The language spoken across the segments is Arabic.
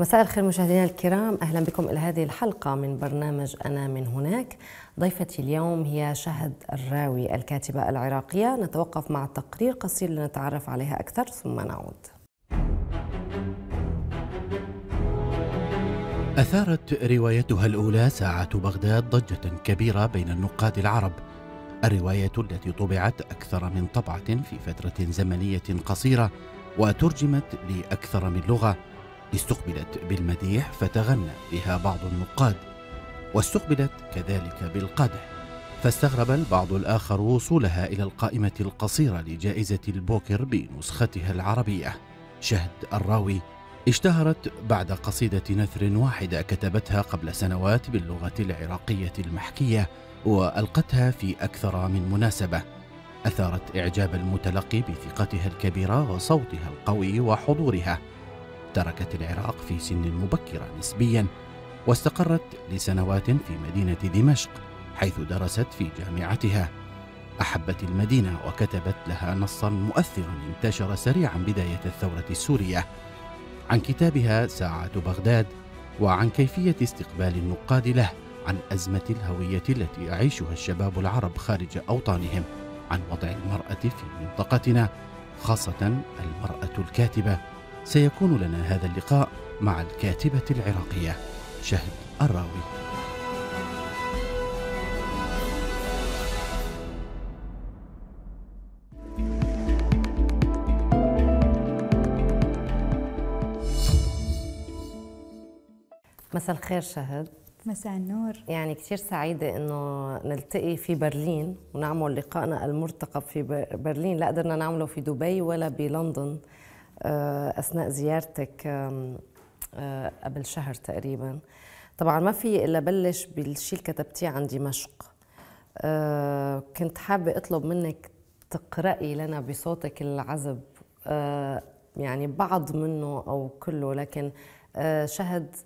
مساء الخير مشاهدينا الكرام اهلا بكم الى هذه الحلقه من برنامج انا من هناك ضيفتي اليوم هي شهد الراوي الكاتبه العراقيه نتوقف مع تقرير قصير لنتعرف عليها اكثر ثم نعود اثارت روايتها الاولى ساعه بغداد ضجه كبيره بين النقاد العرب الروايه التي طبعت اكثر من طبعه في فتره زمنيه قصيره وترجمت لاكثر من لغه استقبلت بالمديح فتغنى بها بعض النقاد واستقبلت كذلك بالقدح فاستغرب البعض الآخر وصولها إلى القائمة القصيرة لجائزة البوكر بنسختها العربية شهد الراوي اشتهرت بعد قصيدة نثر واحدة كتبتها قبل سنوات باللغة العراقية المحكية وألقتها في أكثر من مناسبة أثارت إعجاب المتلقي بثقتها الكبيرة وصوتها القوي وحضورها تركت العراق في سن مبكرة نسبيا واستقرت لسنوات في مدينة دمشق حيث درست في جامعتها أحبت المدينة وكتبت لها نصا مؤثرا انتشر سريعا بداية الثورة السورية عن كتابها ساعة بغداد وعن كيفية استقبال النقاد له عن أزمة الهوية التي يعيشها الشباب العرب خارج أوطانهم عن وضع المرأة في منطقتنا خاصة المرأة الكاتبة سيكون لنا هذا اللقاء مع الكاتبة العراقية شهد الراوي مساء الخير شهد مساء النور يعني كثير سعيدة إنه نلتقي في برلين ونعمل لقائنا المرتقب في برلين لا قدرنا نعمله في دبي ولا بلندن آه، اثناء زيارتك آه، قبل شهر تقريبا طبعا ما في الا بلش بالشيء اللي كتبتيه عن دمشق آه، كنت حابه اطلب منك تقراي لنا بصوتك العذب يعني بعض منه او كله لكن شهد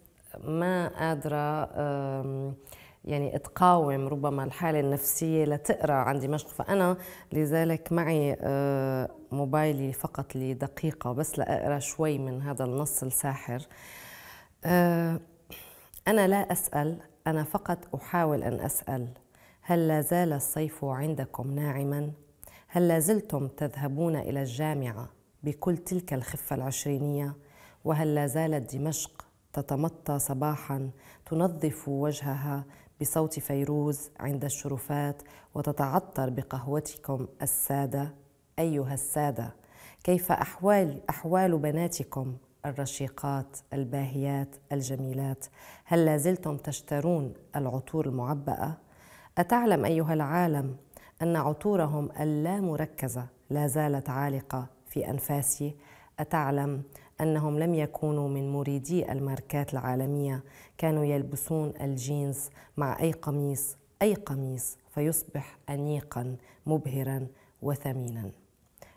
ما قادره يعني تقاوم ربما الحالة النفسية لتقرأ عن دمشق فأنا لذلك معي آه، موبايلي فقط لدقيقة بس لأقرأ شوي من هذا النص الساحر آه، أنا لا أسأل أنا فقط أحاول أن أسأل هل لا زال الصيف عندكم ناعما؟ هل لا زلتم تذهبون إلى الجامعة بكل تلك الخفة العشرينية؟ وهل لا زالت دمشق تتمطى صباحا تنظف وجهها بصوت فيروز عند الشرفات وتتعطر بقهوتكم السادة أيها السادة كيف أحوال أحوال بناتكم الرشيقات الباهيات الجميلات هل لازلتم تشترون العطور المعبأة؟ أتعلم أيها العالم أن عطورهم اللامركزة لا زالت عالقة في أنفاسي أتعلم أنهم لم يكونوا من مريدي الماركات العالمية كانوا يلبسون الجينز مع أي قميص أي قميص فيصبح أنيقا مبهرا وثمينا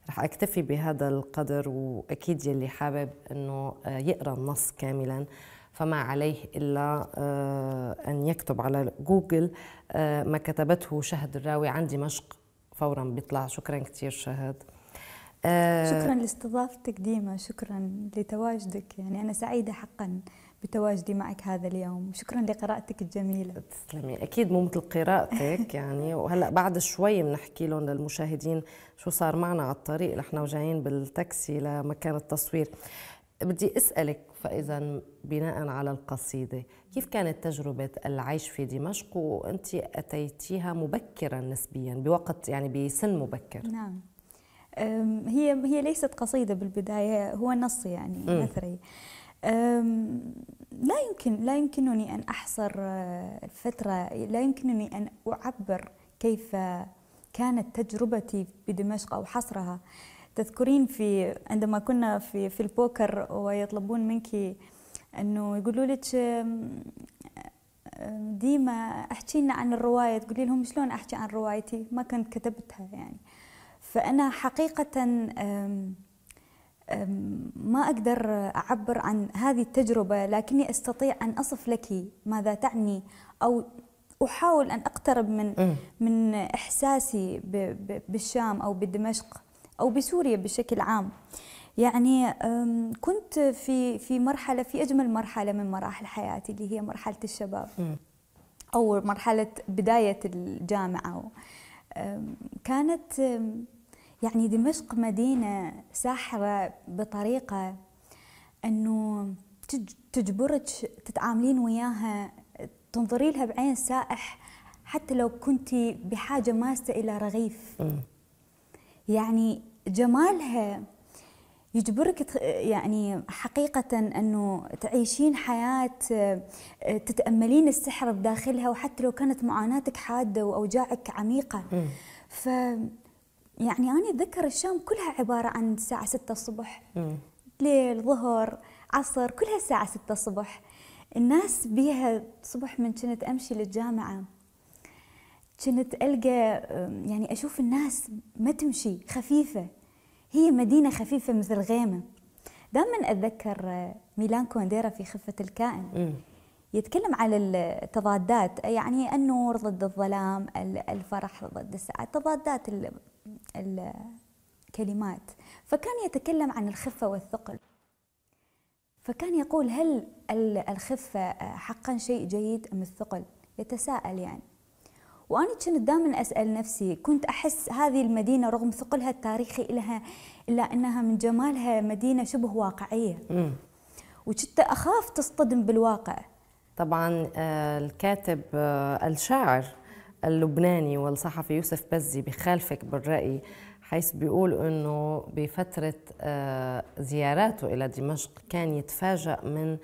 رح أكتفي بهذا القدر وأكيد يلي حابب أنه آه، يقرأ النص كاملا فما عليه إلا آه، أن يكتب على جوجل آه، ما كتبته شهد الراوي عن دمشق فورا بيطلع شكرا كثير شهد آه، شكرا لاستضافتك ديما شكرا لتواجدك يعني أنا سعيدة حقا بتواجدي معك هذا اليوم شكرا لقراءتك الجميلة تسلمي أكيد مو مثل قراءتك يعني وهلأ بعد شوي بنحكي لهم للمشاهدين شو صار معنا على الطريق نحن وجايين بالتاكسي لمكان التصوير بدي أسألك فإذا بناء على القصيدة كيف كانت تجربة العيش في دمشق وأنت أتيتيها مبكرا نسبيا بوقت يعني بسن مبكر نعم هي هي ليست قصيدة بالبداية هو نص يعني نثري لا يمكن لا يمكنني أن أحصر آه، الفترة لا يمكنني أن أعبر كيف كانت تجربتي بدمشق أو حصرها تذكرين في عندما كنا في في البوكر ويطلبون منك انه يقولوا لك ديما احكي لنا عن الروايه تقولي لهم شلون احكي عن روايتي ما كنت كتبتها يعني فأنا حقيقة ما أقدر أعبر عن هذه التجربة لكني أستطيع أن أصف لك ماذا تعني أو أحاول أن أقترب من إيه. من إحساسي بالشام أو بدمشق أو بسوريا بشكل عام يعني كنت في في مرحلة في أجمل مرحلة من مراحل حياتي اللي هي مرحلة الشباب إيه. أو مرحلة بداية الجامعة كانت يعني دمشق مدينة ساحرة بطريقة أنه تجبرك تتعاملين وياها تنظري لها بعين سائح حتى لو كنت بحاجة ماسة إلى رغيف يعني جمالها يجبرك يعني حقيقة أنه تعيشين حياة تتأملين السحر بداخلها وحتى لو كانت معاناتك حادة وأوجاعك عميقة ف يعني أنا أتذكر الشام كلها عبارة عن الساعة 6 الصبح مم. ليل ظهر عصر كلها الساعة 6 الصبح الناس بيها صبح من كنت أمشي للجامعة كنت ألقى يعني أشوف الناس ما تمشي خفيفة هي مدينة خفيفة مثل غيمة دائما أتذكر أه، ميلان كونديرا في خفة الكائن مم. يتكلم على التضادات يعني النور ضد الظلام الفرح ضد السعادة تضادات الكلمات فكان يتكلم عن الخفة والثقل فكان يقول هل الخفة حقا شيء جيد أم الثقل يتساءل يعني وأنا كنت دائما أسأل نفسي كنت أحس هذه المدينة رغم ثقلها التاريخي لها إلا أنها من جمالها مدينة شبه واقعية وكنت أخاف تصطدم بالواقع طبعا آه، الكاتب آه، الشاعر اللبناني والصحفي يوسف بزي بخالفك بالرأي حيث بيقول أنه بفترة آه، زياراته إلى دمشق كان يتفاجأ من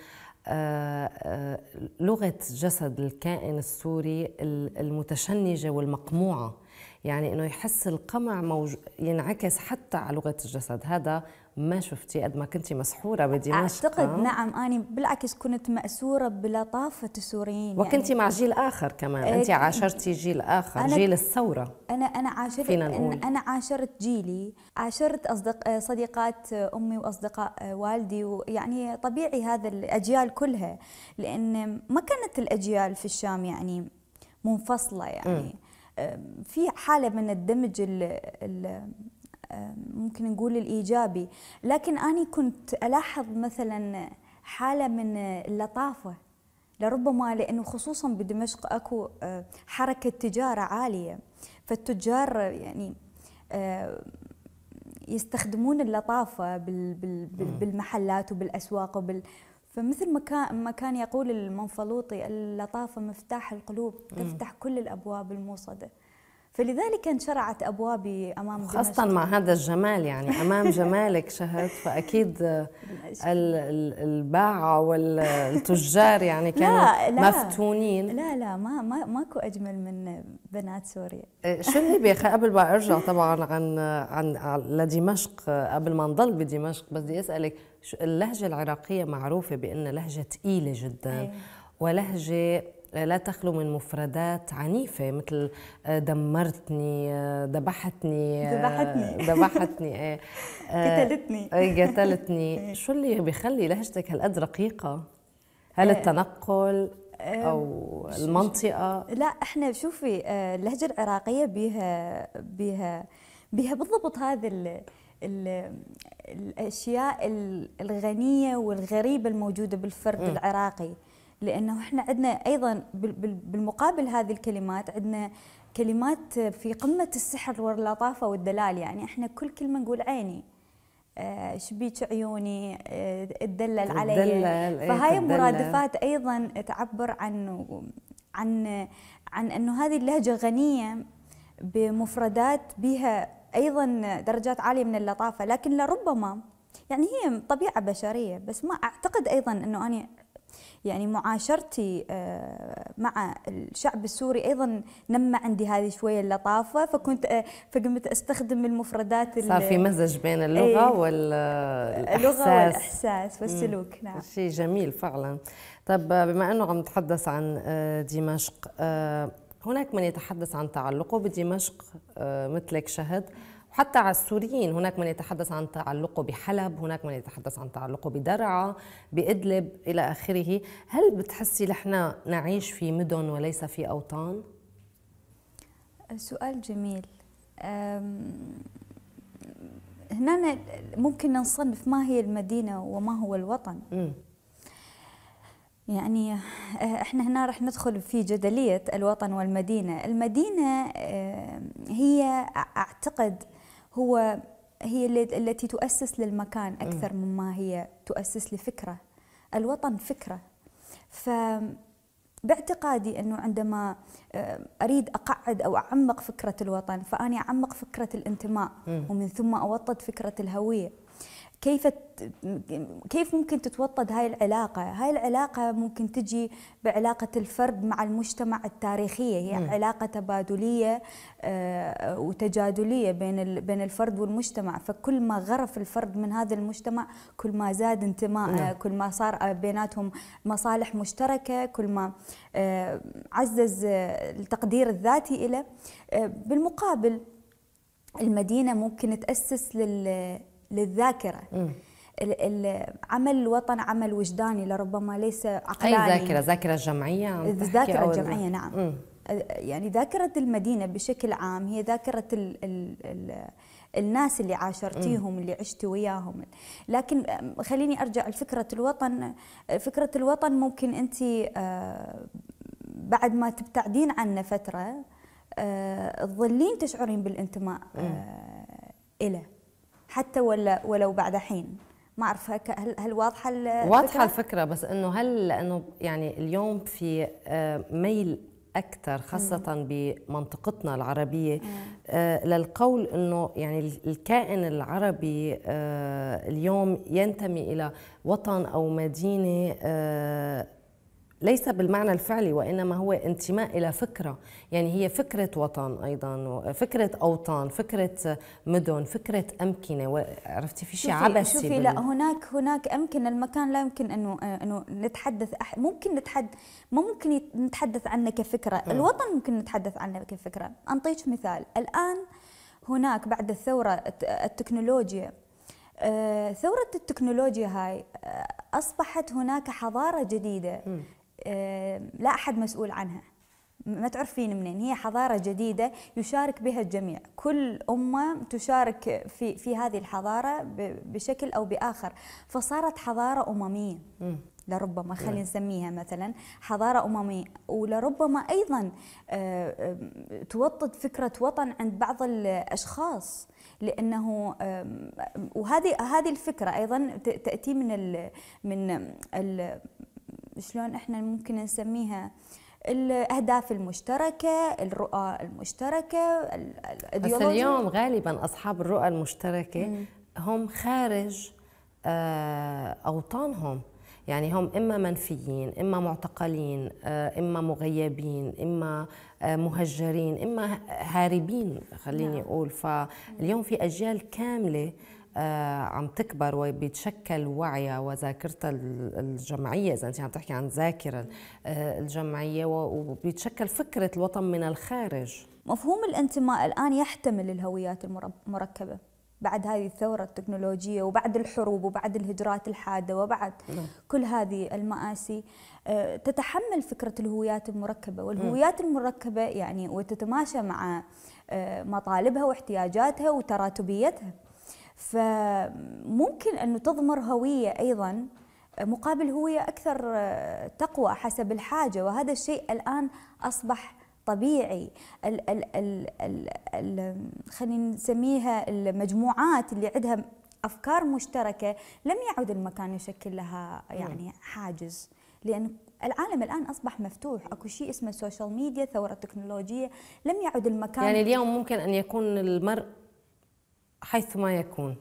آه، آه، لغة جسد الكائن السوري المتشنجة والمقموعة يعني انه يحس القمع موج... ينعكس حتى على لغه الجسد هذا ما شفتي قد ما كنت مسحوره بدمشق اعتقد نعم اني بالعكس كنت ماسوره بلطافه السوريين وكنت يعني مع جيل اخر كمان إيه، انت عاشرتي جيل اخر جيل الثوره انا انا عاشرت فينا نقول. انا عاشرت جيلي عاشرت اصدق صديقات امي واصدقاء والدي ويعني طبيعي هذا الاجيال كلها لان ما كانت الاجيال في الشام يعني منفصله يعني م. في حالة من الدمج ال ال ممكن نقول الإيجابي لكن أنا كنت ألاحظ مثلا حالة من اللطافة لربما لأنه خصوصا بدمشق أكو أه، حركة تجارة عالية فالتجار يعني أه، يستخدمون اللطافة بالمحلات وبالأسواق وبال فمثل ما كان يقول المنفلوطي اللطافه مفتاح القلوب تفتح كل الابواب الموصده فلذلك انشرعت ابوابي امام خاصه مع هذا الجمال يعني امام جمالك شهد فاكيد الباعه والتجار يعني كانوا لا لا مفتونين لا لا ما ما ماكو اجمل من بنات سوريا إيه، شو اللي بيخ قبل ما ارجع طبعا عن عن لدمشق قبل ما نضل بدمشق بدي اسالك اللهجه العراقيه معروفه بان لهجه ثقيله جدا إيه. ولهجه لا تخلو من مفردات عنيفة مثل دمرتني ذبحتني ذبحتني ذبحتني قتلتني قتلتني شو اللي بيخلي لهجتك هالقد رقيقة؟ آه، هل التنقل آه، او المنطقه لا احنا شوفي آه، اللهجه العراقيه بها بها بها بالضبط هذا ال ال الاشياء الغنيه والغريبه الموجوده بالفرد م. العراقي لانه احنا عندنا ايضا بالمقابل هذه الكلمات عندنا كلمات في قمه السحر واللطافه والدلال يعني احنا كل كلمه نقول عيني آه، شبيك عيوني آه، تدلل علي إيه، فهاي مرادفات ايضا تعبر عن عن عن انه هذه اللهجه غنيه بمفردات بها ايضا درجات عاليه من اللطافه لكن لربما يعني هي طبيعه بشريه بس ما اعتقد ايضا انه انا يعني معاشرتي آه، مع الشعب السوري ايضا نمى عندي هذه شويه اللطافه فكنت آه، فقمت استخدم المفردات اللي صار في مزج بين إيه، اللغه والاحساس آه، اللغه والاحساس والسلوك نعم شيء جميل فعلا طب بما انه عم نتحدث عن دمشق هناك من يتحدث عن تعلقه بدمشق مثلك شهد وحتى على السوريين هناك من يتحدث عن تعلقه بحلب هناك من يتحدث عن تعلقه بدرعا بإدلب إلى آخره هل بتحسي نحن نعيش في مدن وليس في أوطان؟ سؤال جميل هنا ممكن نصنف ما هي المدينة وما هو الوطن م. يعني أه، احنا هنا رح ندخل في جدلية الوطن والمدينة المدينة أه، هي اعتقد هو هي التي تؤسس للمكان أكثر مما هي تؤسس لفكرة الوطن فكرة ف باعتقادي انه عندما آه، اريد اقعد او اعمق فكره الوطن فاني اعمق فكره الانتماء ومن ثم اوطد فكره الهويه كيف كيف ممكن تتوطد هاي العلاقة؟ هاي العلاقة ممكن تجي بعلاقة الفرد مع المجتمع التاريخية هي م. علاقة تبادلية آه، وتجادلية بين بين الفرد والمجتمع، فكل ما غرف الفرد من هذا المجتمع كل ما زاد انتماءه، آه، نعم. كل ما صار آه، بيناتهم مصالح مشتركة، كل ما عزز التقدير الذاتي له. بالمقابل المدينة ممكن تأسس لل للذاكره مم. عمل الوطن عمل وجداني لربما ليس عقلاني أي ذاكرة ذاكرة جمعية الذاكرة الجمعية نعم م. يعني ذاكرة المدينة بشكل عام هي ذاكرة ال ال الـ الناس اللي عاشرتيهم اللي عشتي وياهم لكن خليني أرجع لفكرة الوطن فكرة الوطن ممكن أنت آه، بعد ما تبتعدين عنه فترة آه، تظلين تشعرين بالانتماء آه، إله حتى ولا ولو بعد حين ما اعرف هل هل واضحه الفكره؟ واضحه الفكره بس انه هل لانه يعني اليوم في آه، ميل اكثر خاصه مم. بمنطقتنا العربيه آه، للقول انه يعني الكائن العربي آه، اليوم ينتمي الى وطن او مدينه ليس بالمعنى الفعلي وانما هو انتماء الى فكره يعني هي فكره وطن ايضا فكره اوطان فكره مدن فكره امكنه عرفتي في شيء عبثي شوفي بال... لا هناك هناك امكنه المكان لا يمكن انه انه نتحدث أح... ممكن نتحدث ممكن نتحدث عنه كفكره م. الوطن ممكن نتحدث عنه كفكره انطيك مثال الان هناك بعد الثوره التكنولوجيا آه، ثورة التكنولوجيا هاي آه، أصبحت هناك حضارة جديدة آه، لا أحد مسؤول عنها ما تعرفين منين هي حضارة جديدة يشارك بها الجميع كل أمة تشارك في, في هذه الحضارة بشكل أو بآخر فصارت حضارة أممية م. لربما خلينا نعم. نسميها مثلا حضارة أممية ولربما أيضا آه، آه، توطد فكرة وطن عند بعض الأشخاص لانه وهذه هذه الفكره ايضا تاتي من ال من ال شلون احنا ممكن نسميها الاهداف المشتركه الرؤى المشتركه بس اليوم غالبا اصحاب الرؤى المشتركه مم. هم خارج آه، اوطانهم يعني هم اما منفيين اما معتقلين آه، اما مغيبين اما آه، مهجرين اما هاربين خليني نعم. اقول فاليوم في اجيال كامله آه، عم تكبر وبيتشكل وعيها وذاكرتها الجمعية إذا أنت عم تحكي عن ذاكرة آه، الجمعية وبيتشكل فكرة الوطن من الخارج مفهوم الانتماء الآن يحتمل الهويات المركبة بعد هذه الثورة التكنولوجية وبعد الحروب وبعد الهجرات الحادة وبعد م. نعم. كل هذه المآسي آه، تتحمل فكرة الهويات المركبة والهويات م. نعم. المركبة يعني وتتماشى مع مطالبها واحتياجاتها وتراتبيتها فممكن أنه تضمر هوية أيضا مقابل هوية أكثر آه، تقوى حسب الحاجة وهذا الشيء الآن أصبح طبيعي ال ال ال ال ال خلينا نسميها المجموعات اللي عندها أفكار مشتركة لم يعد المكان يشكل لها يعني نعم. حاجز لأن العالم الان اصبح مفتوح اكو شيء اسمه السوشيال ميديا ثوره تكنولوجيه لم يعد المكان يعني اليوم ممكن ان يكون المرء حيث ما يكون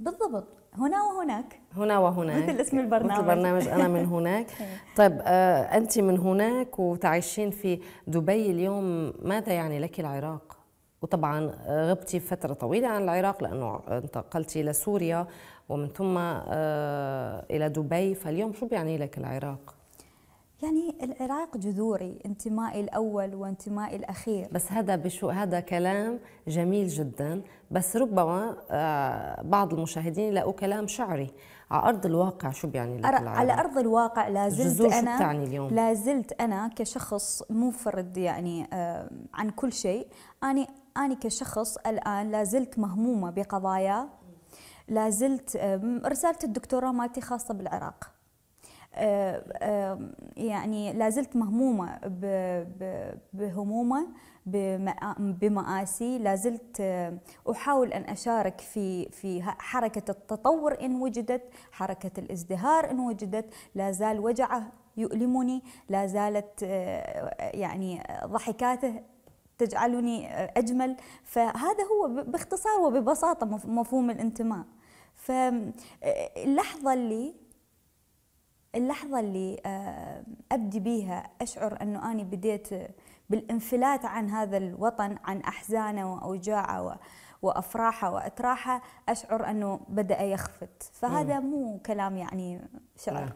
بالضبط هنا وهناك هنا وهناك مثل اسم البرنامج مثل برنامج انا من هناك إيه. طيب آه انت من هناك وتعيشين في دبي اليوم ماذا يعني لك العراق وطبعا آه، غبتي فتره طويله عن العراق لانه انتقلتي الى سوريا ومن ثم آه، الى دبي فاليوم شو بيعني لك العراق يعني العراق جذوري انتمائي الاول وانتمائي الاخير بس هذا بشو هذا كلام جميل جدا بس ربما آه، بعض المشاهدين لقوا كلام شعري على ارض الواقع شو بيعني لك العراق؟ على ارض الواقع لازلت انا بتعني اليوم؟ لازلت انا كشخص منفرد يعني آه، عن كل شيء اني اني كشخص الان لازلت مهمومه بقضايا لازلت آه، رساله الدكتوراه مالتي خاصه بالعراق يعني لازلت مهمومة بهمومه بمآسي لازلت آه، أحاول أن أشارك في في حركة التطور إن وجدت حركة الازدهار إن وجدت لا زال وجعه يؤلمني لا زالت آه، يعني ضحكاته تجعلني آه، أجمل فهذا هو باختصار وببساطة مفهوم الانتماء فاللحظة اللي اللحظة اللي آه، أبدي بيها أشعر أنه أنا بديت بالانفلات عن هذا الوطن عن أحزانه وأوجاعه وأفراحه وأتراحه أشعر أنه بدأ يخفت فهذا مم. مو كلام يعني شعر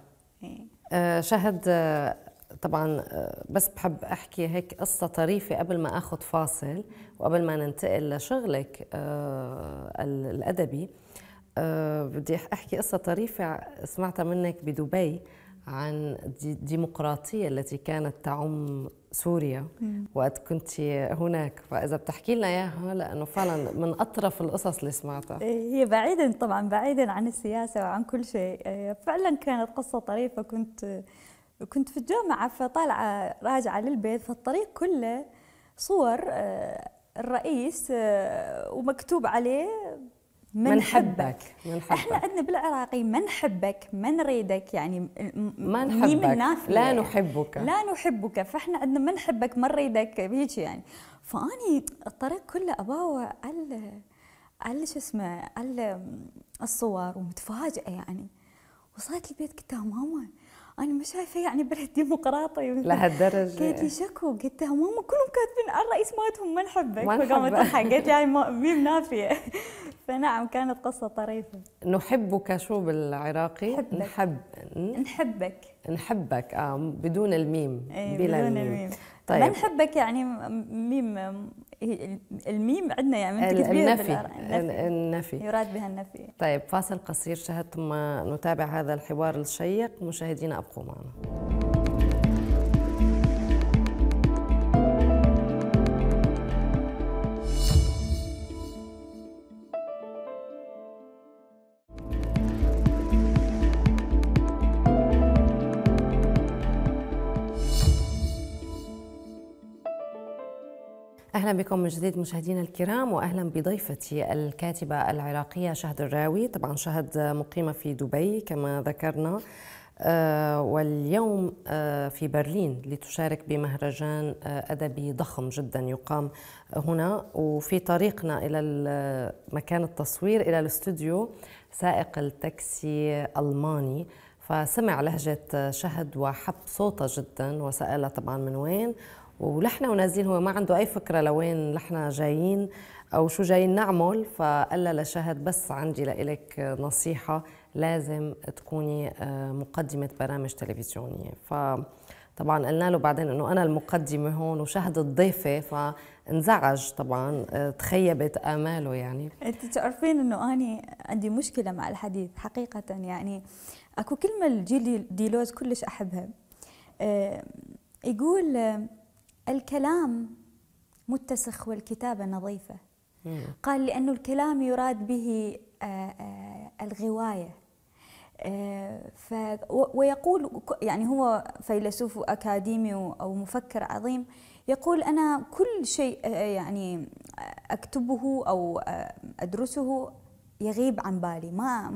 آه شهد آه، طبعا آه، بس بحب احكي هيك قصه طريفه قبل ما اخذ فاصل وقبل ما ننتقل لشغلك الادبي آه، بدي احكي قصه طريفه سمعتها منك بدبي عن الديمقراطية التي كانت تعم سوريا وقت كنت هناك فإذا بتحكي لنا إياها لأنه فعلا من أطرف القصص اللي سمعتها إيه، هي بعيدا طبعا بعيدا عن السياسة وعن كل شيء إيه، فعلا كانت قصة طريفة كنت كنت في الجامعة فطالعة راجعة للبيت فالطريق كله صور آه، الرئيس آه، ومكتوب عليه من, حبك. من حبك احنا عندنا بالعراقي من نحبك من نريدك يعني ما نحبك لا نحبك لا نحبك فاحنا عندنا من نحبك ما نريدك هيك يعني فاني الطريق كله اباوع على على شو اسمه على الصور ومتفاجئه يعني وصلت البيت قلت ماما انا ما شايفه يعني بلد ديمقراطي لهالدرجه قالت لي شكو قلت لها ماما كلهم كاتبين الرئيس مالتهم ما نحبك فقامت تضحك قالت لي مي منافيه فنعم كانت قصه طريفه نحبك شو بالعراقي نحبك نحب نحبك نحبك اه بدون الميم إيه، بلا بدون الميم, الميم. طيب ما نحبك يعني ميم الميم عندنا يعني من النفي النفي يراد بها النفي طيب فاصل قصير شهد ثم نتابع هذا الحوار الشيق مشاهدينا ابقوا معنا أهلا بكم من جديد مشاهدينا الكرام وأهلا بضيفتي الكاتبة العراقية شهد الراوي طبعا شهد مقيمة في دبي كما ذكرنا آه، واليوم آه، في برلين لتشارك بمهرجان آه، أدبي ضخم جدا يقام هنا وفي طريقنا إلى مكان التصوير إلى الاستوديو سائق التاكسي ألماني فسمع لهجة شهد وحب صوتها جدا وسألها طبعا من وين ولحنا ونازلين هو ما عنده اي فكره لوين لحنا جايين او شو جايين نعمل فقال لها لشهد بس عندي لإلك نصيحه لازم تكوني آه، مقدمه برامج تلفزيونيه ف طبعا قلنا له بعدين انه انا المقدمه هون وشهد الضيفه فانزعج طبعا آه، تخيبت اماله يعني انت تعرفين انه اني عندي مشكله مع الحديث حقيقه يعني اكو كلمه الجيل ديلوز كلش احبها آه، يقول الكلام متسخ والكتابة نظيفة قال لأنه الكلام يراد به آه، آه، الغواية آه، ف ويقول يعني هو فيلسوف أكاديمي أو مفكر عظيم يقول أنا كل شيء يعني أكتبه أو أدرسه يغيب عن بالي ما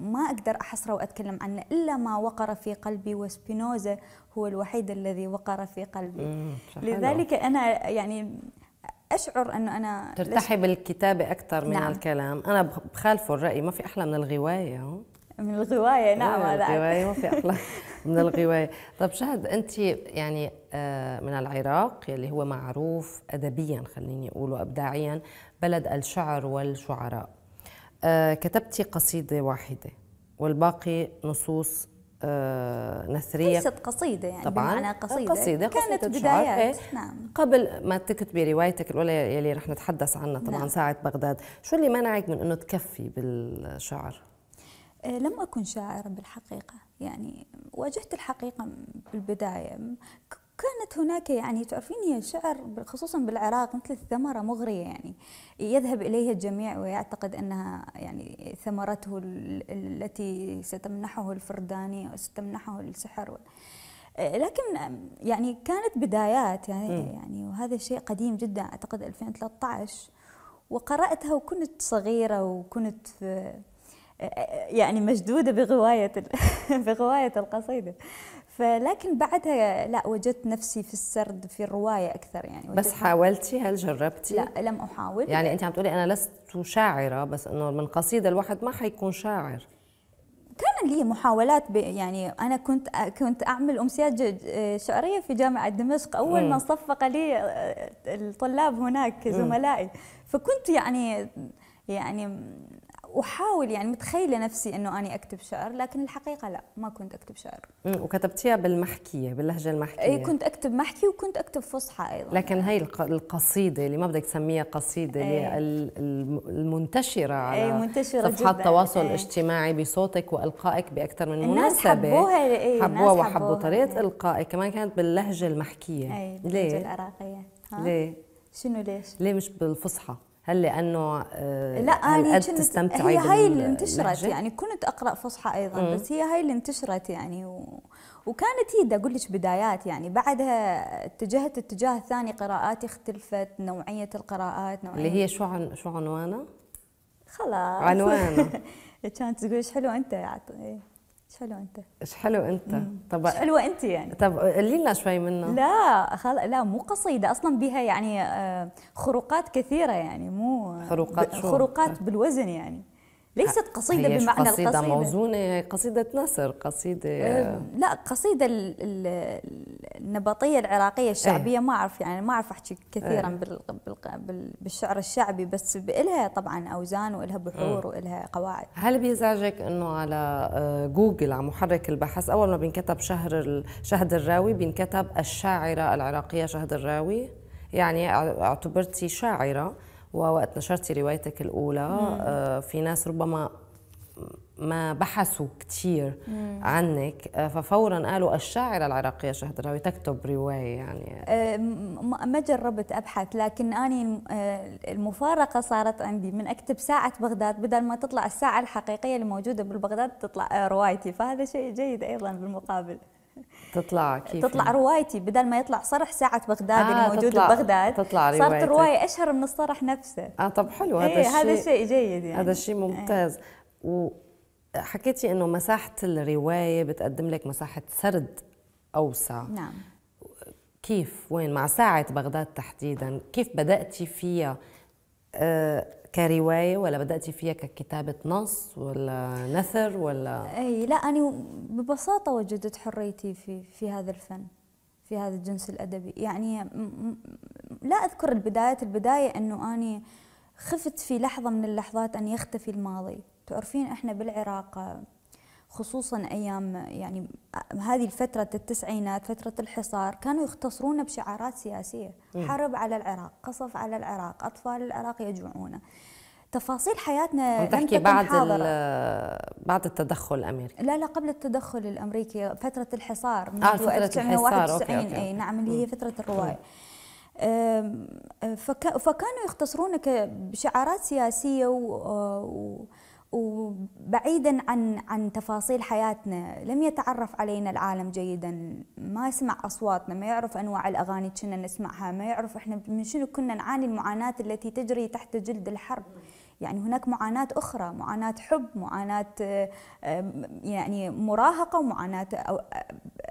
ما أقدر أحصره وأتكلم عنه إلا ما وقر في قلبي وسبينوزا هو الوحيد الذي وقر في قلبي لذلك أنا يعني اشعر انه انا ترتاحي بالكتابه اكثر من نعم. الكلام انا بخالفه الراي ما في احلى من الغوايه من الغوايه نعم آه، هذا الغوايه ما في احلى من الغوايه طب شهد انت يعني آه، من العراق يلي هو معروف ادبيا خليني اقول وابداعيا بلد الشعر والشعراء آه، كتبت قصيدة واحدة والباقي نصوص آه، نثريه ليست قصيده يعني طبعا بمعنى قصيده, قصيدة كانت قصيدة بدايات إيه؟ نعم قبل ما تكتبي روايتك الاولى يلي رح نتحدث عنها طبعا نعم. ساعه بغداد شو اللي منعك من انه تكفي بالشعر آه، لم اكن شاعره بالحقيقه يعني واجهت الحقيقه بالبدايه وكانت هناك يعني تعرفين شعر خصوصا بالعراق مثل الثمرة مغرية يعني يذهب إليها الجميع ويعتقد أنها يعني ثمرته التي ستمنحه الفرداني وستمنحه السحر لكن يعني كانت بدايات يعني, يعني وهذا شيء قديم جدا أعتقد 2013 وقرأتها وكنت صغيرة وكنت آه، آه، يعني مشدودة بغواية بغواية القصيدة فلكن بعدها لا وجدت نفسي في السرد في الروايه اكثر يعني بس حاولتي هل جربتي؟ لا لم احاول يعني انت عم تقولي انا لست شاعره بس انه من قصيده الواحد ما حيكون شاعر كان لي محاولات يعني انا كنت كنت اعمل امسيات آه، شعريه في جامعه دمشق اول ما صفق لي آه، الطلاب هناك زملائي فكنت يعني يعني واحاول يعني متخيله نفسي انه اني اكتب شعر لكن الحقيقه لا ما كنت اكتب شعر وكتبتيها بالمحكيه باللهجه المحكيه اي كنت اكتب محكي وكنت اكتب فصحى ايضا لكن هي القصيده اللي ما بدك تسميها قصيده أي. المنتشره على أي منتشرة صفحات التواصل إيه. الاجتماعي بصوتك والقائك باكثر من مناسبه إيه، الناس حبوها إيه حبوها وحبوا طريقه القائك كمان كانت باللهجه المحكيه أي ليه؟ العراقيه ليه؟ شنو ليش؟ ليه مش بالفصحى؟ هل لانه آه، لا انا كنت تستمتعي هي هاي اللي انتشرت يعني كنت اقرا فصحى ايضا مم. بس هي هاي اللي انتشرت يعني و... وكانت هي اقول لك بدايات يعني بعدها اتجهت اتجاه ثاني قراءاتي اختلفت نوعيه القراءات نوعية اللي هي شو عن شو عنوانها؟ خلاص عنوانها كانت تقول ايش حلو انت يعني ايش حلو انت ايش حلو انت طب ايش حلوه انت يعني طب قولي لنا شوي منه لا خل... لا مو قصيده اصلا بها يعني آه، خروقات كثيره يعني مو خروقات شو؟ خروقات آه. بالوزن يعني ليست قصيدة هي بمعنى قصيدة القصيدة موزونة قصيدة نثر قصيدة أه لا قصيدة النبطية العراقية الشعبية أه ما أعرف يعني ما أعرف أحكي كثيرا أه بالشعر الشعبي بس إلها طبعا أوزان وإلها بحور إيه. وإلها قواعد هل بيزعجك أنه على آه، جوجل على محرك البحث أول ما بينكتب شهر شهد الراوي بينكتب الشاعرة العراقية شهد الراوي يعني اعتبرتي شاعرة ووقت نشرتي روايتك الأولى مم. آه، في ناس ربما ما بحثوا كثير عنك آه، ففورا قالوا الشاعره العراقيه شهد الراوي تكتب روايه يعني آه، ما جربت ابحث لكن اني المفارقه صارت عندي من اكتب ساعه بغداد بدل ما تطلع الساعه الحقيقيه اللي موجوده بالبغداد تطلع روايتي فهذا شيء جيد ايضا بالمقابل تطلع كيف تطلع روايتي بدل ما يطلع صرح ساعة بغداد آه الموجود تطلع ببغداد تطلع روايتك. صارت الرواية أشهر من الصرح نفسه اه طب حلو هذا الشيء هذا الشيء جيد يعني هذا الشيء إيه. ممتاز وحكيتي انه مساحة الرواية بتقدم لك مساحة سرد أوسع نعم كيف وين مع ساعة بغداد تحديدا كيف بدأتي فيها آه كروايه ولا بداتي فيها ككتابه نص ولا نثر ولا اي لا انا ببساطه وجدت حريتي في في هذا الفن في هذا الجنس الادبي يعني لا اذكر البدايه البدايه انه أنا خفت في لحظه من اللحظات ان يختفي الماضي تعرفين احنا بالعراق خصوصا ايام يعني هذه الفتره التسعينات فتره الحصار كانوا يختصرون بشعارات سياسيه حرب على العراق قصف على العراق اطفال العراق يجوعون تفاصيل حياتنا تحكي بعد بعد التدخل الامريكي لا لا قبل التدخل الامريكي فتره الحصار من آه فتره الحصار 1991 اي نعم اللي هي فتره الروايه فكانوا يختصرون بشعارات سياسيه و وبعيدا عن عن تفاصيل حياتنا لم يتعرف علينا العالم جيدا ما يسمع اصواتنا ما يعرف انواع الاغاني كنا نسمعها ما يعرف احنا من شنو كنا نعاني المعاناه التي تجري تحت جلد الحرب يعني هناك معاناة أخرى معاناة حب معاناة يعني مراهقة ومعاناة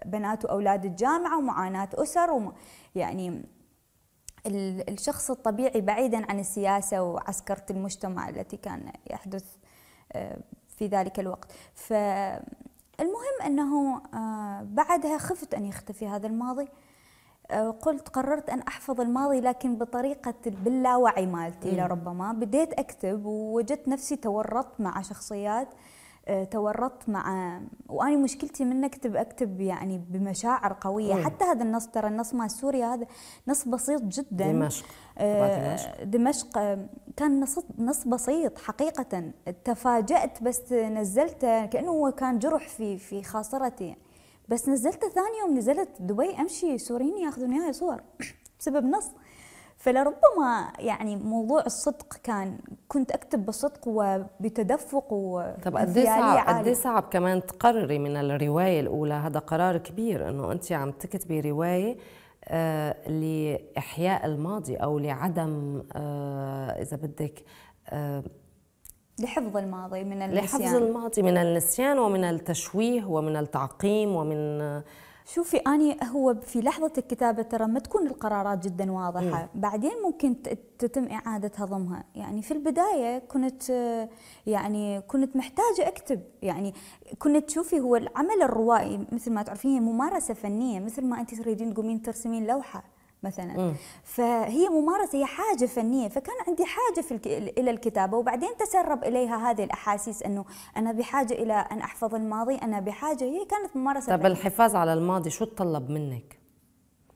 بنات وأولاد الجامعة ومعاناة أسر وم يعني الشخص الطبيعي بعيدا عن السياسة وعسكرة المجتمع التي كان يحدث آه، في ذلك الوقت فالمهم أنه آه، بعدها خفت أن يختفي هذا الماضي آه، قلت قررت أن أحفظ الماضي لكن بطريقة باللاوعي مالتي لربما بديت أكتب ووجدت نفسي تورطت مع شخصيات آه، تورطت مع واني مشكلتي من اكتب اكتب يعني بمشاعر قويه مم. حتى هذا النص ترى النص مال سوريا هذا نص بسيط جدا دمشق آه، دمشق, آه، كان نص نص بسيط حقيقه تفاجات بس نزلته كانه هو كان جرح في في خاصرتي بس نزلته ثاني يوم نزلت دبي امشي سوريين ياخذون وياي صور بسبب نص فلربما يعني موضوع الصدق كان كنت اكتب بصدق وبتدفق و طب قد إيه صعب قد إيه صعب كمان تقرري من الروايه الاولى هذا قرار كبير انه انت عم تكتبي روايه آه لاحياء الماضي او لعدم آه اذا بدك آه لحفظ الماضي من النسيان لحفظ الماضي من النسيان ومن التشويه ومن التعقيم ومن آه، شوفي أني هو في لحظة الكتابة ترى ما تكون القرارات جدا واضحة مم. بعدين ممكن تتم إعادة هضمها يعني في البداية كنت يعني كنت محتاجة أكتب يعني كنت تشوفي هو العمل الروائي مثل ما تعرفين ممارسة فنية مثل ما أنت تريدين تقومين ترسمين لوحة مثلا م. فهي ممارسه هي حاجه فنيه فكان عندي حاجه في الك... الى الكتابه وبعدين تسرب اليها هذه الاحاسيس انه انا بحاجه الى ان احفظ الماضي انا بحاجه هي كانت ممارسه طب الحفاظ على الماضي شو تطلب منك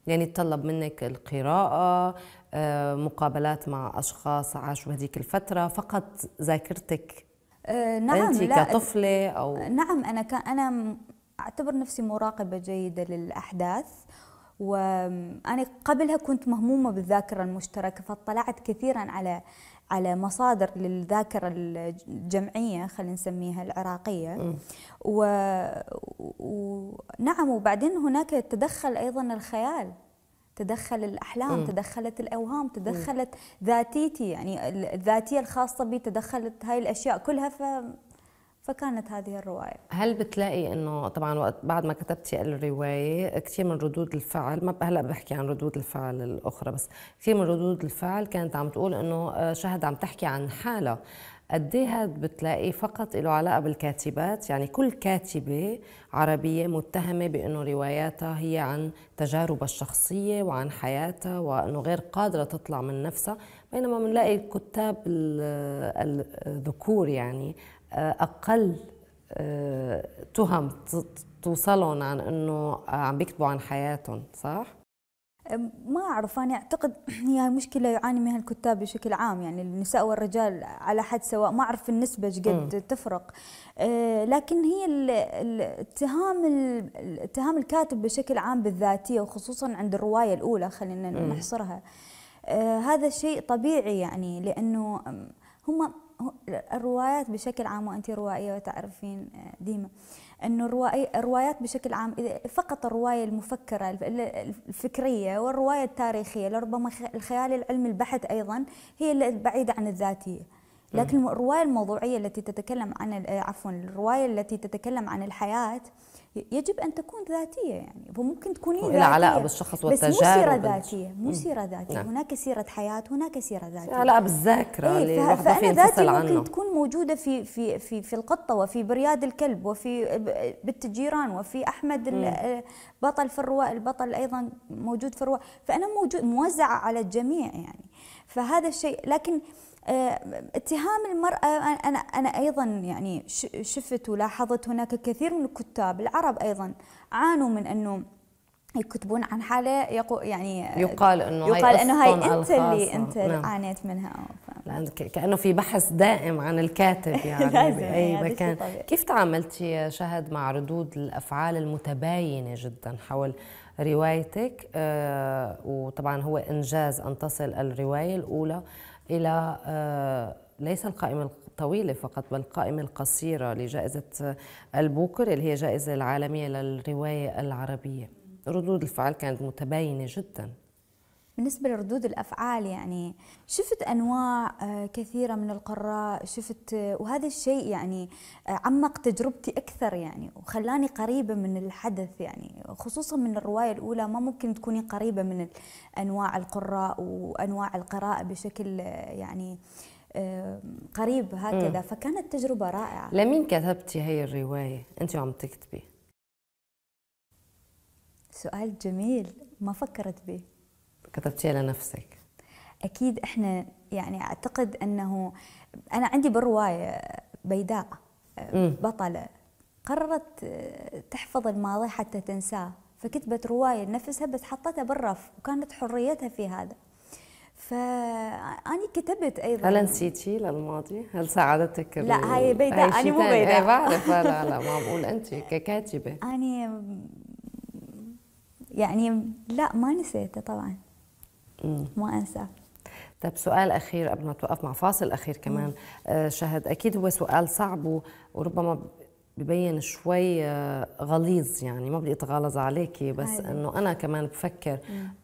يعني تطلب منك القراءه آه، مقابلات مع اشخاص عاشوا هذيك الفتره فقط ذاكرتك آه، نعم انت كطفله او نعم انا كان انا اعتبر نفسي مراقبه جيده للاحداث وأنا قبلها كنت مهمومة بالذاكرة المشتركة فاطلعت كثيرا على على مصادر للذاكرة الجمعية خلينا نسميها العراقية م. و... ونعم وبعدين هناك تدخل أيضا الخيال تدخل الأحلام م. تدخلت الأوهام تدخلت م. ذاتيتي يعني الذاتية الخاصة بي تدخلت هاي الأشياء كلها ف فكانت هذه الروايه هل بتلاقي انه طبعا وقت بعد ما كتبتي الروايه كثير من ردود الفعل ما هلا بحكي عن ردود الفعل الاخرى بس كثير من ردود الفعل كانت عم تقول انه آه، شهد عم تحكي عن حالها قد ايه هاد بتلاقيه فقط له علاقه بالكاتبات يعني كل كاتبه عربيه متهمه بانه رواياتها هي عن تجاربها الشخصيه وعن حياتها وانه غير قادره تطلع من نفسها بينما بنلاقي الكتاب الذكور يعني اقل آه، تهم توصلهم عن انه عم بيكتبوا عن حياتهم صح؟ ما اعرف انا اعتقد هي مشكله يعاني منها الكتاب بشكل عام يعني النساء والرجال على حد سواء ما اعرف النسبه ايش قد تفرق آه، لكن هي الاتهام اتهام الكاتب بشكل عام بالذاتيه وخصوصا عند الروايه الاولى خلينا نحصرها آه، هذا شيء طبيعي يعني لانه هم الروايات بشكل عام وانت روائيه وتعرفين آه، ديما انه الروايات بشكل عام فقط الروايه المفكره الفكريه والروايه التاريخيه لربما الخيال العلمي البحت ايضا هي البعيده عن الذاتيه لكن الروايه الموضوعيه التي تتكلم عن عفوا الروايه التي تتكلم عن الحياه يجب ان تكون ذاتيه يعني ممكن تكونين ذاتيه علاقه بالشخص والتجارب بس مو سيره ذاتيه مو سيره ذاتيه نعم. هناك سيره حياه هناك سيره ذاتيه علاقه بالذاكره اللي إيه الواحد فانا ذاتي عنه. ممكن تكون موجوده في في في في القطه وفي برياد الكلب وفي بنت الجيران وفي احمد بطل في الرواء البطل ايضا موجود في الرواء فانا موجود موزعه على الجميع يعني فهذا الشيء لكن اتهام المرأة أنا أنا أيضا يعني شفت ولاحظت هناك كثير من الكتاب العرب أيضا عانوا من أنه يكتبون عن حالة يقو يعني يقال انه يقال هاي انه هاي انت اللي انت نعم. عانيت منها كانه في بحث دائم عن الكاتب يعني باي يعني مكان كيف تعاملت يا شهد مع ردود الافعال المتباينه جدا حول روايتك آه وطبعا هو انجاز ان تصل الروايه الاولى آه إلى آه، ليس القائمة الطويلة فقط بل القائمة القصيرة لجائزة آه، البوكر اللي هي جائزة العالمية للرواية العربية ردود الفعل كانت متباينة جداً بالنسبة لردود الأفعال يعني شفت أنواع آه، كثيرة من القراء شفت آه، وهذا الشيء يعني آه، عمق تجربتي أكثر يعني وخلاني قريبة من الحدث يعني خصوصا من الرواية الأولى ما ممكن تكوني قريبة من أنواع القراء وأنواع القراءة بشكل يعني قريب هكذا فكانت تجربة رائعة لمين كتبتي هي الرواية أنت وعم تكتبي؟ سؤال جميل ما فكرت به كتبتيها لنفسك اكيد احنا يعني اعتقد انه انا عندي بالروايه بيداء بطله قررت آه، تحفظ الماضي حتى تنساه فكتبت روايه لنفسها بس حطتها بالرف وكانت حريتها في هذا فاني كتبت ايضا هل نسيتي للماضي؟ هل ساعدتك لا هاي بيداء انا مو بيداء إيه، بعرف لا لا ما بقول انت ككاتبه اني يعني لا ما نسيته طبعا ما انسى طب سؤال اخير قبل ما توقف مع فاصل اخير كمان آه، شهد اكيد هو سؤال صعب وربما ببين شوي آه، غليظ يعني ما بدي اتغالظ عليكي بس انه انا كمان بفكر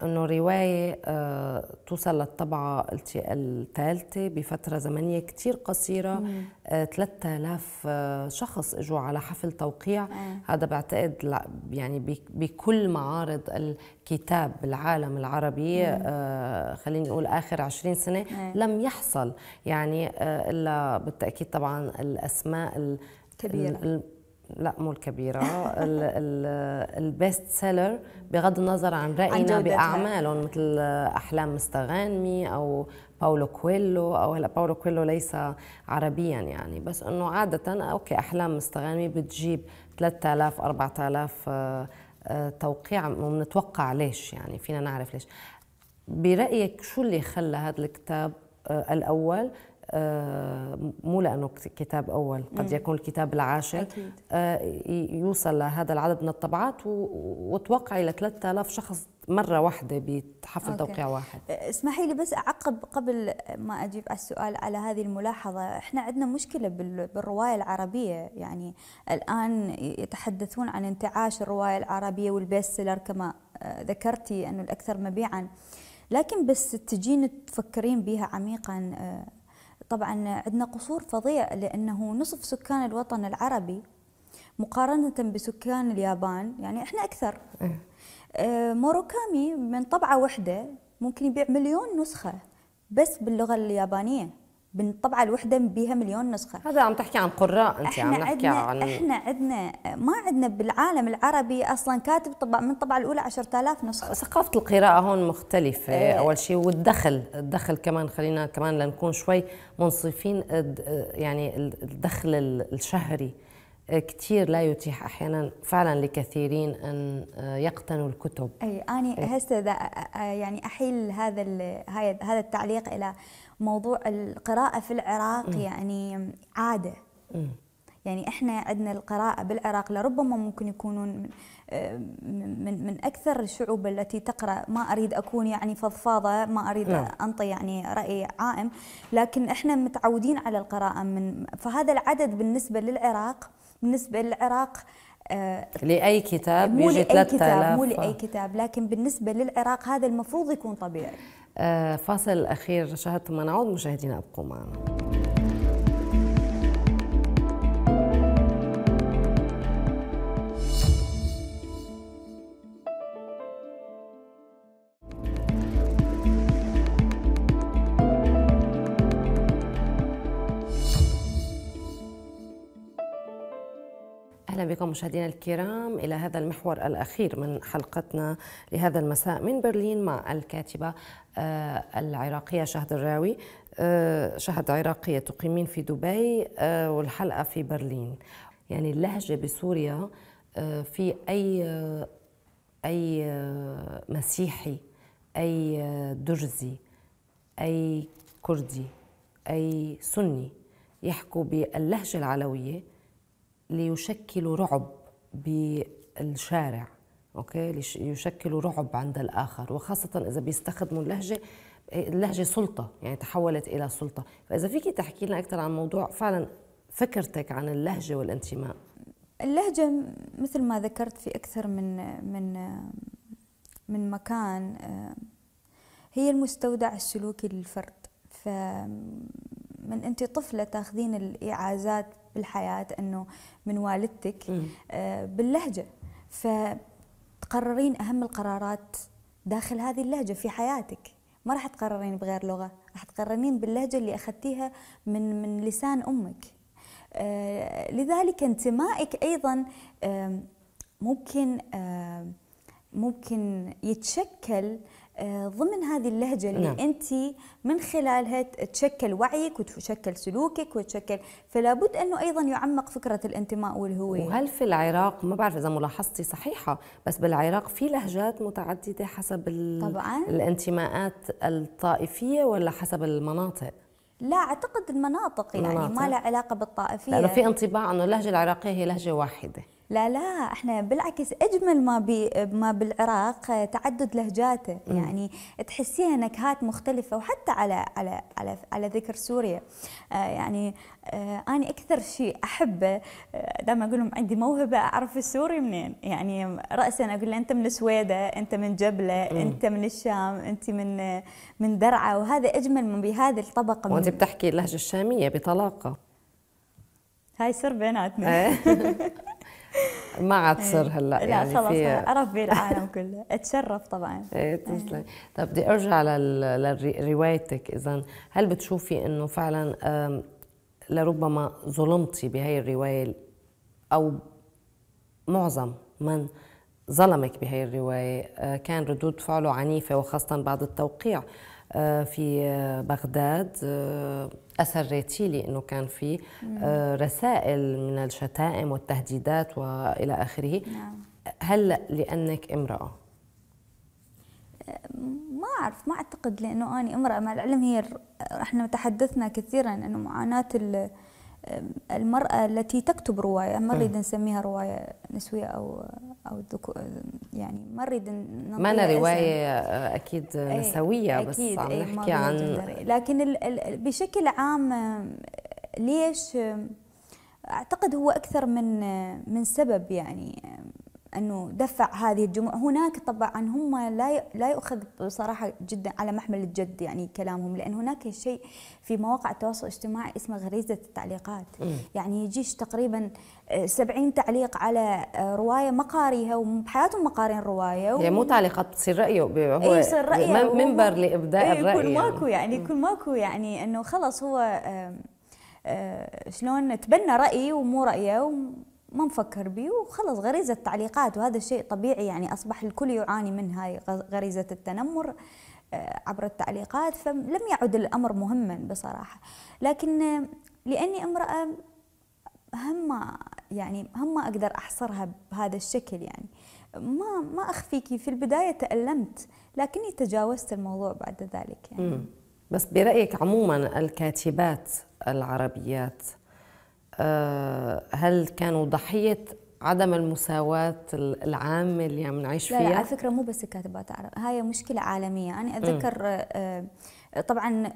انه روايه آه، توصل للطبعه الثالثه بفتره زمنيه كثير قصيره 3000 آه، شخص اجوا على حفل توقيع هذا بعتقد يعني بكل معارض الكتاب بالعالم العربي خليني اقول اخر 20 سنه لم يحصل يعني الا بالتاكيد طبعا الاسماء كبيرة لا مو الكبيرة البيست سيلر بغض النظر عن رأينا بأعمالهم مثل أحلام مستغانمي أو باولو كويلو أو هلا باولو كويلو ليس عربيا يعني بس إنه عادة أوكي أحلام مستغانمي بتجيب 3000 4000 آه، آه، توقيع ونتوقع ليش يعني فينا نعرف ليش برأيك شو اللي خلى هذا الكتاب آه، الأول آه، مو لأنه كتاب أول قد يكون الكتاب العاشر آه، يوصل لهذا العدد من الطبعات وتوقعي ل 3000 شخص مرة واحدة بحفل توقيع واحد آه، اسمحي لي بس أعقب قبل ما أجيب على السؤال على هذه الملاحظة احنا عندنا مشكلة بالرواية العربية يعني الآن يتحدثون عن انتعاش الرواية العربية والبيست سيلر كما ذكرتي أنه الأكثر مبيعاً لكن بس تجين تفكرين بها عميقا طبعا عندنا قصور فظيع لأنه نصف سكان الوطن العربي مقارنة بسكان اليابان يعني احنا أكثر إيه. آه، موروكامي من طبعة واحدة ممكن يبيع مليون نسخة بس باللغة اليابانية بالطبعة الوحدة بها مليون نسخة هذا عم تحكي عن قراء أنت عم نحكي عدنا عن إحنا عندنا ما عندنا بالعالم العربي أصلا كاتب طبع من الطبعة الأولى 10000 نسخة ثقافة القراءة هون مختلفة إيه. أول شيء والدخل الدخل كمان خلينا كمان لنكون شوي منصفين يعني الدخل الشهري آه، كثير لا يتيح احيانا فعلا لكثيرين ان آه، يقتنوا الكتب اي اني هسه آه، يعني احيل هذا هذا التعليق الى موضوع القراءة في العراق م. يعني عادة م. يعني احنا عندنا القراءة بالعراق لربما ممكن يكونون آه، من من من اكثر الشعوب التي تقرا ما اريد اكون يعني فضفاضه ما اريد نعم. انطي يعني راي عائم لكن احنا متعودين على القراءه من فهذا العدد بالنسبه للعراق بالنسبه للعراق آه لاي كتاب مو لاي كتاب مو لاي كتاب لكن بالنسبه للعراق هذا المفروض يكون طبيعي آه، فاصل الأخير شاهدتم نعود مشاهدينا ابقوا معنا اهلا بكم مشاهدينا الكرام الى هذا المحور الاخير من حلقتنا لهذا المساء من برلين مع الكاتبه آه، العراقيه شهد الراوي آه، شهد عراقيه تقيمين في دبي آه، والحلقه في برلين يعني اللهجه بسوريا في اي اي مسيحي اي درزي اي كردي اي سني يحكوا باللهجه العلويه ليشكلوا رعب بالشارع اوكي ليشكلوا رعب عند الاخر وخاصه اذا بيستخدموا اللهجه اللهجه سلطه يعني تحولت الى سلطه فاذا فيكي تحكي لنا اكثر عن موضوع فعلا فكرتك عن اللهجه والانتماء اللهجه مثل ما ذكرت في اكثر من من من مكان آه، هي المستودع السلوكي للفرد فمن انت طفله تاخذين الايعازات بالحياه انه من والدتك آه، باللهجه فتقررين اهم القرارات داخل هذه اللهجه في حياتك ما راح تقررين بغير لغه راح تقررين باللهجه اللي اخذتيها من من لسان امك آه، لذلك انتمائك ايضا ممكن ممكن يتشكل آه، ضمن هذه اللهجه اللي نعم. انت من خلالها تشكل وعيك وتشكل سلوكك وتشكل فلا بد انه ايضا يعمق فكره الانتماء والهويه وهل في العراق ما بعرف اذا ملاحظتي صحيحه بس بالعراق في لهجات متعدده حسب طبعا الانتماءات الطائفيه ولا حسب المناطق لا اعتقد المناطق يعني المناطق. ما لها علاقه بالطائفيه لانه في انطباع انه اللهجه العراقيه هي لهجه واحده لا لا احنا بالعكس اجمل ما ما بالعراق آه، تعدد لهجاته يعني تحسيها نكهات مختلفه وحتى على على على على ذكر سوريا آه، يعني آه، انا اكثر شيء احبه دائما اقول لهم عندي موهبه اعرف السوري منين يعني راسا اقول له انت من سويده انت من جبله انت من الشام انت من من درعا وهذا اجمل من بهذه الطبقه وانت بتحكي اللهجه الشاميه بطلاقه هاي سر بيناتنا إيه. ما عاد صر إيه. هلا لا يعني خلص في... اربي العالم كله اتشرف طبعا ايه, إيه. تسلمي طب بدي ارجع لروايتك اذا هل بتشوفي انه فعلا لربما ظلمتي بهي الروايه او معظم من ظلمك بهي الروايه آه، كان ردود فعله عنيفه وخاصه بعد التوقيع آه، في آه، بغداد أسريتي آه، لي أنه كان في رسائل من الشتائم والتهديدات وإلى آخره نعم. هل لأنك امرأة؟ ما أعرف ما أعتقد لأنه أنا امرأة مع العلم هي إحنا تحدثنا كثيرا أنه معاناة المرأة التي تكتب رواية ما نريد نسميها رواية نسوية أو أو ذكو يعني ما نريد ما أنا رواية آه، أكيد إيه، نسوية أكيد بس أكيد إيه، عم نحكي عن جندري. لكن ال ال بشكل عام ليش أعتقد هو أكثر من من سبب يعني انه دفع هذه الجموع هناك طبعا هم لا لا يؤخذ بصراحه جدا على محمل الجد يعني كلامهم لان هناك شيء في مواقع التواصل الاجتماعي اسمه غريزه التعليقات يعني يجيش تقريبا 70 آه، تعليق على آه، روايه ما قاريها وبحياتهم ما روايه و... يعني مو تعليقات تصير رايه هو إيه، يصير رايه منبر لابداء إيه، الراي يكون يعني. ماكو يعني يكون ماكو يعني انه خلص هو آه، شلون تبنى رايي ومو رايه ما نفكر بيه وخلص غريزة تعليقات وهذا الشيء طبيعي يعني أصبح الكل يعاني من هاي غريزة التنمر آه، عبر التعليقات فلم يعد الأمر مهما بصراحة لكن لأني امرأة هم يعني هم أقدر أحصرها بهذا الشكل يعني ما ما أخفيكي في البداية تألمت لكني تجاوزت الموضوع بعد ذلك يعني. بس برأيك عموما الكاتبات العربيات آه، هل كانوا ضحيه عدم المساواة العامة اللي عم نعيش فيها لا, لا على فكرة مو بس الكاتبات عرب هاي مشكلة عالمية أنا أتذكر آه، آه، طبعا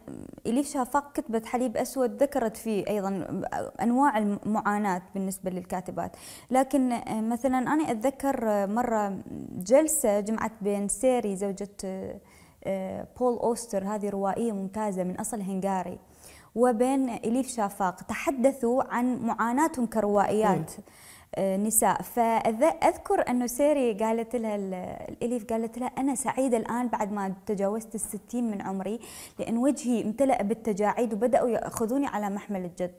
إليف شفاق كتبت حليب أسود ذكرت فيه أيضا أنواع المعاناة بالنسبة للكاتبات لكن مثلا أنا أتذكر مرة جلسة جمعت بين سيري زوجة بول أوستر هذه روائية ممتازة من أصل هنغاري وبين إليف شافاق تحدثوا عن معاناتهم كروائيات إيه. آه، نساء فأذكر أنه سيري قالت لها الإليف قالت لها أنا سعيدة الآن بعد ما تجاوزت الستين من عمري لأن وجهي امتلأ بالتجاعيد وبدأوا يأخذوني على محمل الجد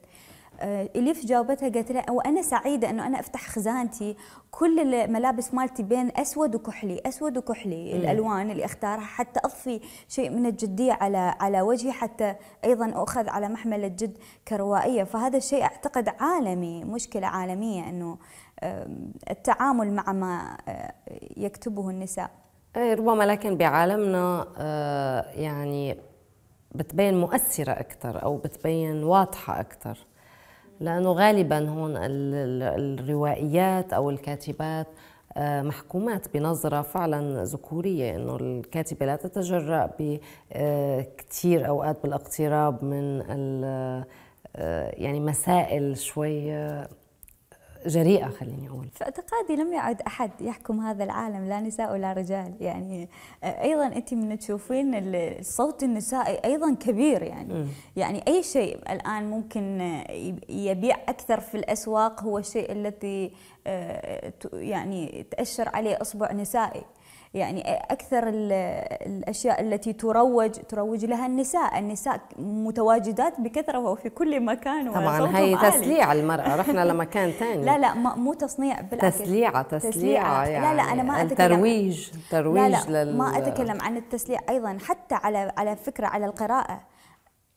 آه، اليف جاوبتها قالت لها وانا سعيده انه انا افتح خزانتي كل الملابس مالتي بين اسود وكحلي اسود وكحلي مم. الالوان اللي اختارها حتى اضفي شيء من الجديه على على وجهي حتى ايضا اخذ على محمل الجد كروائيه فهذا الشيء اعتقد عالمي مشكله عالميه انه التعامل مع ما آه، يكتبه النساء إيه، ربما لكن بعالمنا آه، يعني بتبين مؤثرة أكثر أو بتبين واضحة أكثر لأنه غالبا هون الروائيات أو الكاتبات آه، محكومات بنظرة فعلا ذكورية انه الكاتبة لا تتجرأ بكثير آه، اوقات بالاقتراب من آه، يعني مسائل شوي جريئة خليني أقول في اعتقادي لم يعد أحد يحكم هذا العالم لا نساء ولا رجال يعني آه، أيضا أنت من تشوفين الصوت النسائي أيضا كبير يعني م. يعني أي شيء الآن ممكن آه، يبيع أكثر في الأسواق هو الشيء الذي آه، يعني تأشر عليه إصبع نسائي يعني اكثر الاشياء التي تروج تروج لها النساء، النساء متواجدات بكثره وفي كل مكان طبعا هي تسليع المراه، رحنا لمكان ثاني لا لا مو تصنيع بالعكس تسليعه تسليعه يعني لا لا انا ما يعني أتكلم الترويج ترويج لا لا ما اتكلم عن التسليع ايضا حتى على على فكره على القراءه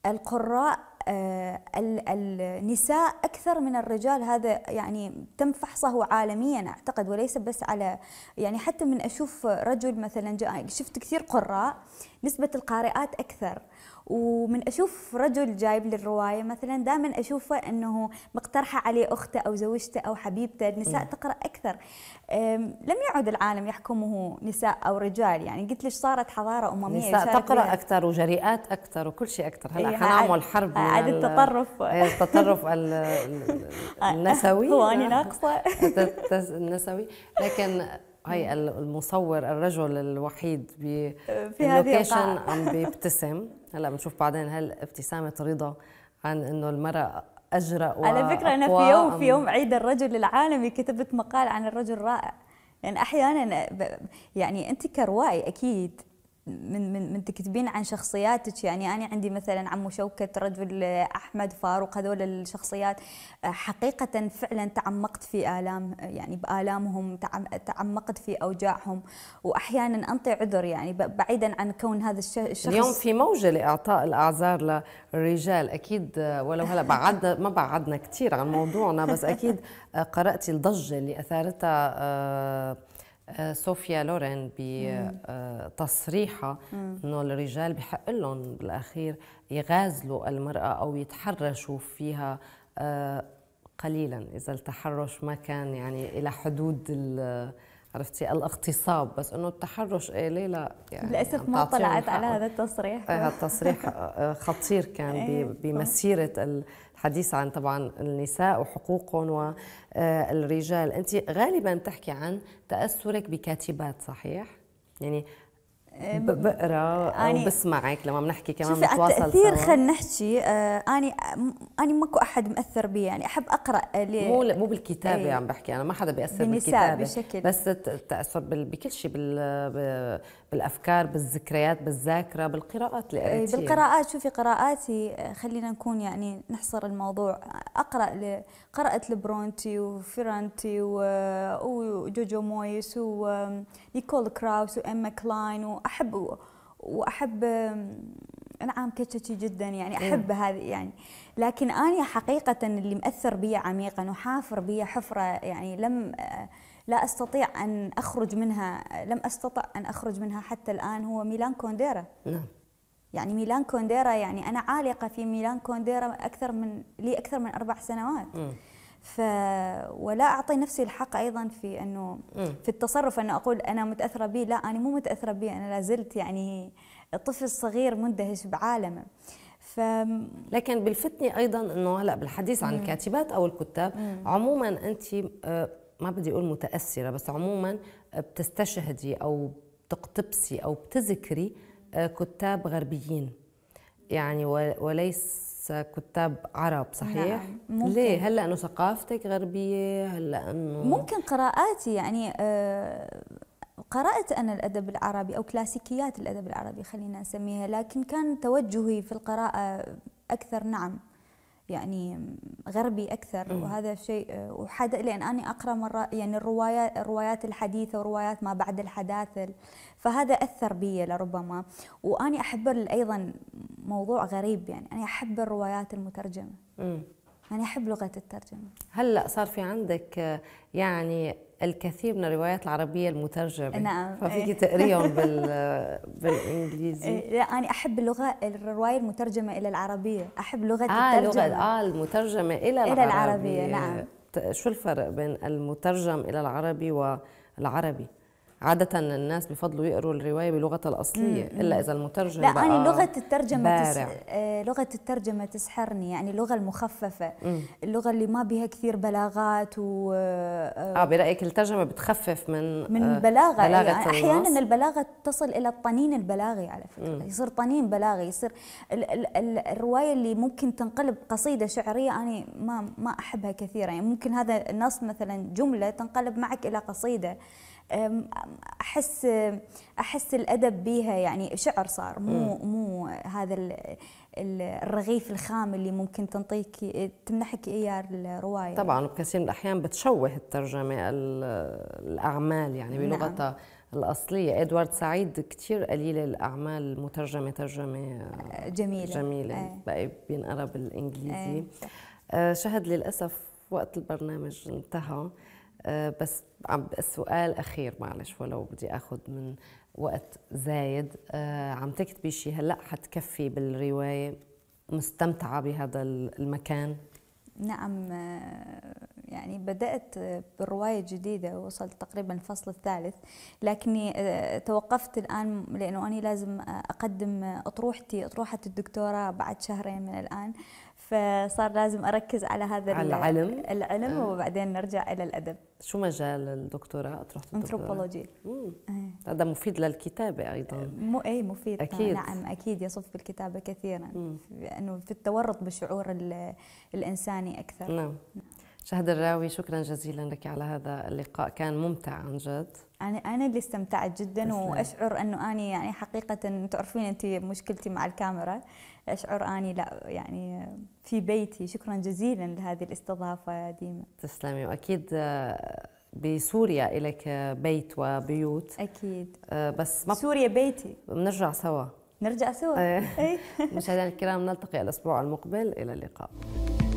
القراء آه، النساء أكثر من الرجال هذا يعني تم فحصه عالميا أعتقد وليس بس على يعني حتى من أشوف رجل مثلا شفت كثير قراء نسبة القارئات أكثر ومن اشوف رجل جايب لي الروايه مثلا دائما اشوفه انه مقترحه عليه اخته او زوجته او حبيبته النساء تقرا اكثر لم يعد العالم يحكمه نساء او رجال يعني قلت لك صارت حضاره امميه نساء تقرا بيها. اكثر وجريئات اكثر وكل شيء اكثر هلا الحمام إيه، والحرب عاد التطرف إيه، التطرف النسوي هو انا ناقصه النسوي لكن هاي المصور الرجل الوحيد في هذه عم بيبتسم هلا بنشوف بعدين هل ابتسامه رضا عن انه المراه اجرأ و... على فكره انا في يوم في يوم عيد الرجل العالمي كتبت مقال عن الرجل الرائع لان يعني احيانا يعني انت كروائي اكيد من من من تكتبين عن شخصياتك يعني انا عندي مثلا عمو شوكه رجل احمد فاروق هذول الشخصيات آه، حقيقه فعلا تعمقت في الام يعني بالامهم تعمقت في اوجاعهم واحيانا انطي عذر يعني بعيدا عن كون هذا الشخص اليوم في موجه لاعطاء الاعذار للرجال اكيد آه، ولو هلا بعدنا ما بعدنا كثير عن موضوعنا بس اكيد آه، قراتي الضجه اللي اثارتها صوفيا لورين بتصريحها آه، انه الرجال بحق لهم بالاخير يغازلوا المراه او يتحرشوا فيها آه، قليلا اذا التحرش ما كان يعني الى حدود عرفتي الاغتصاب بس انه التحرش إيه ليه لا يعني للاسف ما طلعت على هذا التصريح هذا إيه، التصريح آه، خطير كان إيه، بمسيره حديث عن طبعا النساء وحقوقهم والرجال انت غالبا بتحكي عن تاثرك بكاتبات صحيح يعني بقرا او يعني بسمعك لما بنحكي كمان بنتواصل سوا التاثير خلينا نحكي آه اني اني ماكو احد مأثر بي يعني احب اقرا مو مو بالكتابه إيه. عم يعني عم بحكي انا ما حدا بيأثر بالكتابه بشكل بس التاثر بكل شيء بال بالافكار بالذكريات بالذاكره بالقراءات اللي إيه، قريتيها بالقراءات شوفي قراءاتي آه، خلينا نكون يعني نحصر الموضوع اقرا قرات لبرونتي وفيرانتي وجوجو مويس ونيكول كراوس واما كلاين واحب واحب نعم كتشتي جدا يعني إيه. احب هذه يعني لكن انا حقيقه اللي مأثر بي عميقا وحافر بي حفره يعني لم آه، لا استطيع ان اخرج منها لم استطع ان اخرج منها حتى الان هو ميلان كونديرا نعم يعني ميلان كونديرا يعني انا عالقه في ميلان كونديرا اكثر من لي اكثر من اربع سنوات م. ف ولا اعطي نفسي الحق ايضا في انه في التصرف انه اقول انا متاثره به لا انا مو متاثره به انا لا زلت يعني طفل صغير مندهش بعالمه ف... لكن بالفتني ايضا انه هلا بالحديث عن الكاتبات او الكتاب عموما انت آه، ما بدي اقول متاثره بس عموما بتستشهدي او بتقتبسي او بتذكري آه، كتاب غربيين يعني وليس كتاب عرب صحيح؟ نعم ممكن. ليه؟ هلا انه ثقافتك غربيه هلا انه ممكن قراءاتي يعني آه، قرأت أنا الأدب العربي أو كلاسيكيات الأدب العربي خلينا نسميها لكن كان توجهي في القراءة أكثر نعم يعني غربي اكثر م. وهذا شيء وحد لان انا اقرا مره يعني الروايات الروايات الحديثه وروايات ما بعد الحداثه فهذا اثر بي لربما واني احب ايضا موضوع غريب يعني انا احب الروايات المترجمه م. يعني أحب لغة الترجمة هلأ صار في عندك يعني الكثير من الروايات العربية المترجمة نعم ففيك إيه. تقريهم بال... بالإنجليزي إيه، لا أنا أحب اللغة الرواية المترجمة إلى العربية أحب لغة آه الترجمة لغة آه المترجمة إلى العربية إلى العربية نعم شو الفرق بين المترجم إلى العربي والعربي؟ عادة الناس بفضلوا يقروا الرواية بلغتها الأصلية مم. إلا إذا المترجم لا بقى أنا لغة الترجمة بارع. تس... آه، لغة الترجمة تسحرني يعني اللغة المخففة مم. اللغة اللي ما بها كثير بلاغات و آه،, آه, برأيك الترجمة بتخفف من من آه، بلاغة, بلاغة يعني أحيانا البلاغة تصل إلى الطنين البلاغي على فكرة مم. يصير طنين بلاغي يصير ال... ال... ال... الرواية اللي ممكن تنقلب قصيدة شعرية أنا ما ما أحبها كثيرا يعني ممكن هذا النص مثلا جملة تنقلب معك إلى قصيدة احس احس الادب بيها يعني شعر صار مو مو هذا الرغيف الخام اللي ممكن تنطيك تمنحك اياه الروايه طبعا بكثير من الاحيان بتشوه الترجمه الاعمال يعني بلغتها نعم. الأصلية إدوارد سعيد كثير قليلة الأعمال مترجمة ترجمة جميلة جميلة إيه. إيه. آه. بقى بينقرا بالإنجليزي شهد للأسف وقت البرنامج انتهى آه، بس عم السؤال اخير معلش ولو بدي اخذ من وقت زايد آه، عم تكتبي شيء هلا حتكفي بالروايه مستمتعه بهذا المكان نعم آه، يعني بدأت برواية جديدة وصلت تقريبا الفصل الثالث لكني توقفت الآن لأنه أنا لازم أقدم أطروحتي أطروحة الدكتوراه بعد شهرين من الآن فصار لازم اركز على هذا على العلم العلم آه. وبعدين نرجع الى الادب شو مجال الدكتوراه رحت انثروبولوجي إيه. هذا مفيد للكتابه ايضا مو اي مفيد آه، أكيد. نعم اكيد يصف بالكتابه كثيرا لانه في التورط بالشعور الانساني اكثر نعم شهد الراوي شكرا جزيلا لك على هذا اللقاء كان ممتع عن جد أنا أنا اللي استمتعت جدا وأشعر أنه اني يعني حقيقة تعرفين أنت مشكلتي مع الكاميرا اشعر اني لا يعني في بيتي شكرا جزيلا لهذه الاستضافه ديما تسلمي واكيد آه، بسوريا إلك بيت وبيوت أكيد آه، بس ما سوريا بيتي بنرجع سوا نرجع سوا إيه. إيه. مشاهدينا الكرام نلتقي الأسبوع المقبل إلى اللقاء